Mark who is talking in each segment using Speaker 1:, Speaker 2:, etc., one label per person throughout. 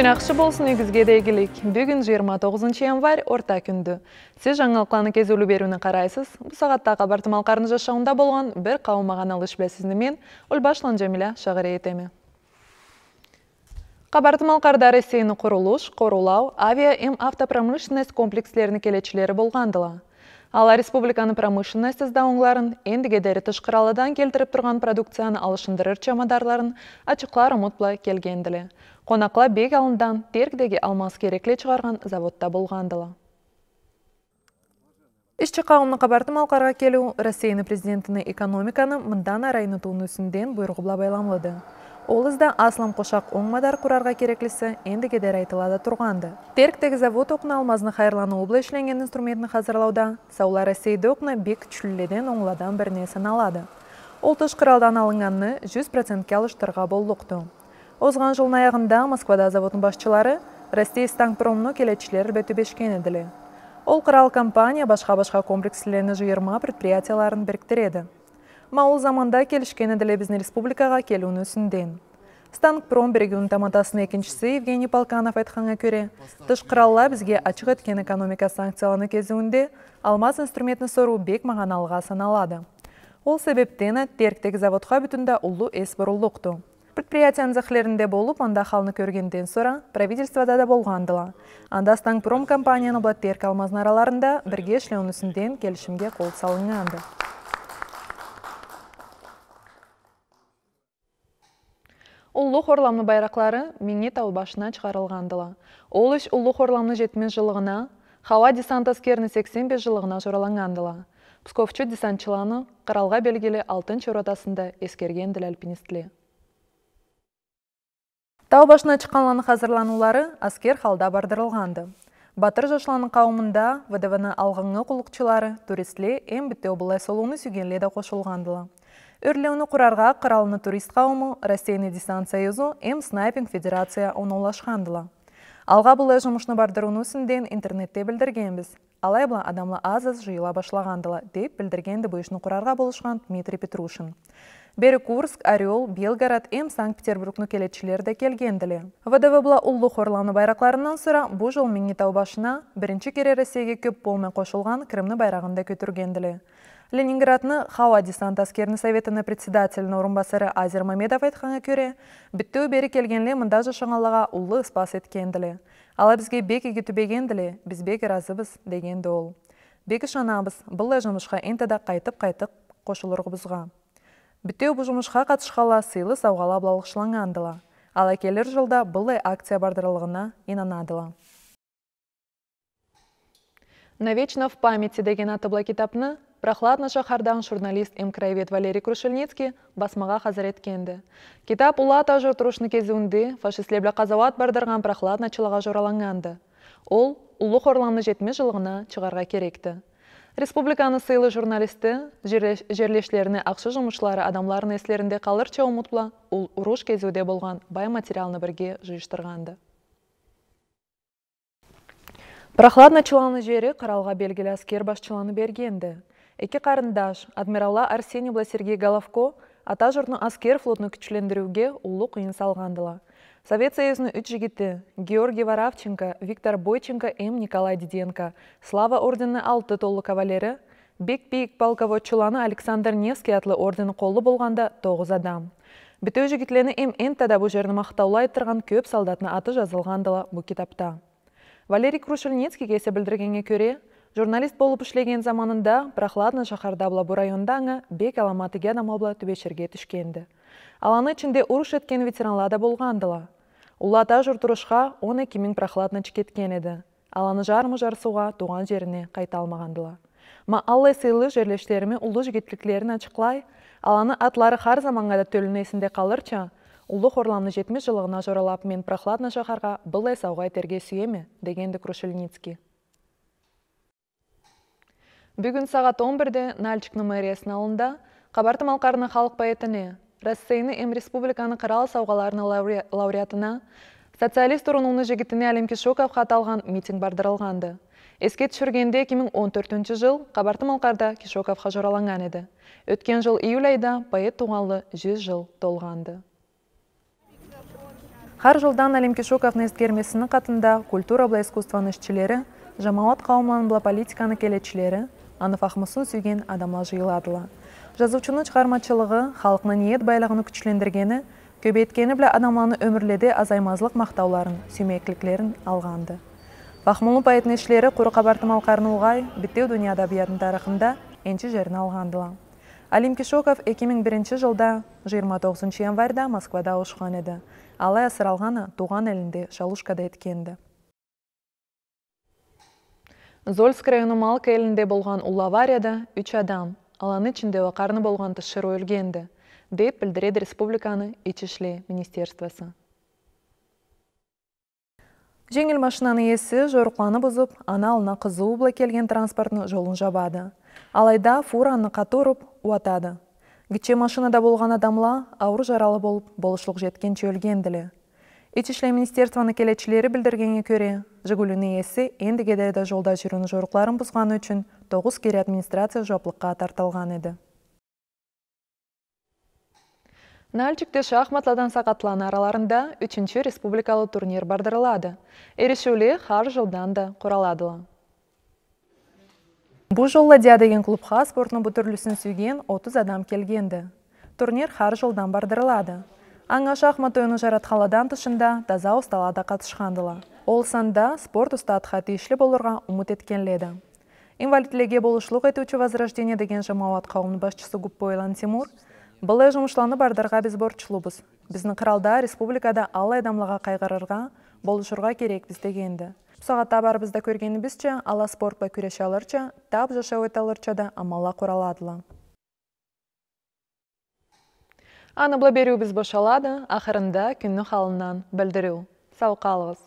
Speaker 1: күн ақшы болсын үйгізге дегілік. Бүгін 29 январь орта күнді. Сіз жаңалықланы кезілі беруіні қарайсыз. Бұл сағатта қабартымал қарны жашауында болған бір қауымаған алыш бәсізіні мен ұлбашлан Жамиля шағыре етемі. Қабартымал қарда ресейіні құрылыш, құрылау, авиа ем автопромышленность комплекслеріні келечілері болғандыла. Ала республиканы промышленность оңларын, ендіге дәрі тұшқыраладан келтіріп тұрған продукцияны алышындырыр чамадарларын ачықлар ұмытпла келгенділі қонақла бек алындан тергдеге алмаз керекле шығарған заводта болғандылы ішчі қауымны қабарты малқарға келу, Россиянын президентіні экономиканы мындан ары айнытуунусүндөн буйругула байламлады. Олызда аслам кошак оңмадар курарга кереклісі энди кедер айтылады тұрғанды. терктегі завод оқына алмазны хайырлануу бла ишленген инструментін хазырлауда, саула Россияда окна бек күчлүледен оңладан бірнесін саналады алады. Ол тышкыралдан алынганны 100% алыштырга болдықты озған жылдын аягында москвада заводдун башчылары россия келетшілер бәті бешкен әділі. ол құрал компания башқа башқа комплекслерни жыйырма предприятияларын біріктіреді. маул заманда келишкен әділі биздин республикаға келүүнү үсүндөн станкпром биригүүнүн таматасынын екіншісі евгений полканов айтканга көре тыш кыралла бізге ачык өткен экономика санкцияланы кезуінде алмаз инструментин сору бек мағаналға саналады ол себептен терктеги заводға бүтінді ұлы эс бурулукту предприятиянын захлеринде болып, анда халны көргенден сора правительствода да болғандыла. анда станкпром пром блаттерк алмазын араларында бірге иштөөнү үсінден қол кол салынғанды. улуу хорламны байрақлары меңет ал башына ол үш улуу хорламны жетмен жылығына, хава десант аскеріні сексен жылығына жылыгына псковчу десантчыларны 6 белгили алтын ескерген діл альпинистлер тау башына чыкканлардын қазырланулары аскер халда бардырылғанды. батыр қауымында қауымында ны алғыны кулукчулары туристле эм бүтө обылай солуыны сүйгенле де кошулгандыла өрлөөнү курарга кыралыны турист қауымы российный дистанция езу эм снайпинг федерация онулашкандыла Алға бұлай жумушну бардыруунун интернетте билдиргенбиз бұла адамлар аз аз жиыла башлагандыла деп білдіргенді дөбөйүшүн құрарға болышған дмитрий петрушин Бері Курск, Орел, Белгород, М, Санкт-Петербург келген келгенділі. ВДВ бұла ұллы қорланы байрақларынан сұра, бұ жол Меңгетау башына бірінші кере Ресейге көп болмен қошылған Крымны байрағында көтіргенділі. Ленинградны Хауа десант әскерні советіні председателіні орынбасары Азер Мамедов айтқаны көре, біттеу бері келгенле мұнда улы ұлы ұспас еткенділі. Ала бізге беке түбегенділі, біз беке разыбыз дегенді ол. Бекі шанабыз, бұл жұмышқа ентеді қайтып-қайтып қошылырғы бұзға. Бүтеу бұл жұмышқа қатышқала сыйлы сауғала балықшылаңа андыла. Ал жылда бұлай акция бардырылығына инанадыла. Навечно в памяти деген атыбла китапны прохладно шахардан журналист М. краевед Валерий Крушельницкий басмаға қазір еткенді. Китап улата жұртырушны кезуінді фашистлеблі қазауат бардырған прохладно чылыға жораланғанды. Ол ұлы хорланы жетме жылығына шығарға керекті республиканы сыйлы журналисті ақшы ақшы жұмысшылары адамларын эслеринде калырча умут уруш кезуде болған бай материалны бірге жиыштырғанды. прохладно чыланы жері қаралға белгілі аскер башчыланы бергенді. эки қарындаш адмирала арсений сергей головко ата аскер флотны күчлендіруге ұлы қиын салғандыла совет союзінің үч жігіті георгий варавченко виктор бойченко м николай диденко слава ордені алты толы кавалері бек бейік полководчуланы александр невский атлы ордені қолы болғанда тоғыз адам бітеу жігітлерні м тада бұл жерні мақтаулай тұрған көп салдатыны аты жазылғандыла дала бұл валерий крушельницкий есе білдіргенге көре Журналист болып ішлеген заманында Прохладный шахарда блабу райондаңы бек аламатыге намабла түбешірге түшкенді. Аланы ішінде ұрыш еткен ветеранлада болғандыла. Улата жұртұрышқа 12 мін Прохладный кеткен еді. Аланы жарымы жарсуға туған жеріне қайта алмағандыла. Ма аллай сыйлы жерлештеріме ұлы жігітліклерін ашықлай, аланы атлары қар заманға да төлінесінде қалырча, ұлы орланы 70 жылығына жоралап мен Прохладный шахарға бұл әсауға етерге сүйеме, дегенді Крушельницкий. Бүгін сағат 11-де Нальчик мэриясына алында қабарты малқарыны халық поэтіне, Рассейны М Республиканы қырал сауғаларыны лауреатына, социалист ұруныны жігітіне әлемке шокав қаталған митинг бардырылғанды. Еске түшіргенде 2014 жыл қабарты малқарда Кишоковқа жораланған еді. Өткен жыл июль айда поэт туғалы 100 жыл толғанды. Хар жылдан Әлем Кишоковның ескермесінің қатында культура бұла искусствоның ішчілері, жамауат қауымланың бұла политиканы келетшілері, анық ақмысу сүйген адамлар жиыладылы. жазуучунун шығармачылығы халқының ниет байлағыны күчлендиргени көбеткені білі адамлардын өмірледі азаймазылық мақтауларын, сүймөклүклөрүн алғанды. бахмулу поэтинин иштери куру кабартымал карыны біттеу биттүү дүйнө тарықында әнші жәрін алғандыла. алим кишоков 2001 жылда 29 январда москвада ұшқан еді. алай асыралган туған элинде шалушкада еткенді зольск району Малка елінде болған ұл аварияда үч адам аланы ішінде қарны болған болгон өлгенді, деп білдіреді республиканы ич министерствасы. жеңіл машинаны есі ээси бұзып, ана алына қызу кызуу келген транспортны жолын жабады алайда фураны қаторып уатады. уатады. машинада болған адамла ауыр жаралы болып, болышылық жеткен өлген ич министерствоны келетшілері келечилери көре жүгілің есі енді кедайда жолда жүріні жорықларын бұзғаны үшін 9 кере администрация жоплыққа тартылған еді. Нальчикте шахматладан сакатлануу араларында 3 республикалы турнир бардырылады. Эришүүлү қар жылдан да құраладылы. Бұ жолы клуб деген спортның бұтырлісін сүйген 30 адам келгенді. Турнир қар жылдан бардырылады. Аңа шахмат ойыны жаратқаладан тышында таза ұсталада қатышқандылы. Ол санда спорт ұстатқа тиешлі болырға ұмыт еткенледі. Инвалидлеге болышлық етуші возрождение деген жамауат қауымын басшысы Гуппойлан Тимур, бұлай жұмышланы бардарға біз біз. Біздің қыралда республикада алай қайғарырға, қайғырырға, болышырға біз дегенді. Сағатта бар бізді көргені бізді, ала бай күреші алырча, тап жаша өталырча да амалла құраладыла беру біз бошалады, ақырында күнні қалынан білдіру. Сау қалығыз.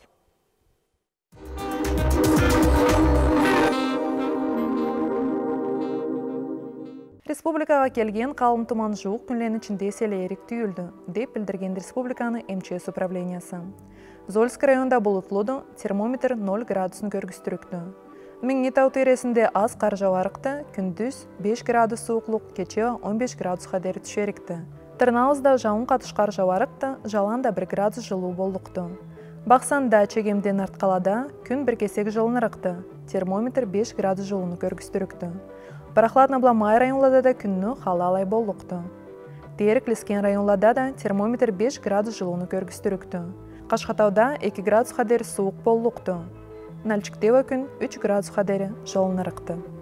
Speaker 1: Республикаға келген қалым тұман жуық күнлен үшінде селе ерік түйілді, деп білдірген республиканы МЧС управлениясы. Зольск районда бұлытлуды термометр 0 градусын көргістірікті. Миңнетау тересінде аз қар жауарықты, күндіз 5 градус суықлық, кече 15 градусқа дәрі түшерікті. Тырнауызда жауын қатышқар жауарықты, жаланда да градус жылу болдықты. Бақсанда чегемден артқалада күн бір кесек ұрықты, термометр 5 градус көргістірікті. көргүстүрүктү прохладно май районлада да күнні халалай болдықты. терек лескен районлада да термометр 5 градус жылыны көргістірікті. Қашқатауда 2 градус қадері суық болдықты. Нәлчіктеуі күн 3 градус қадері ұрықты.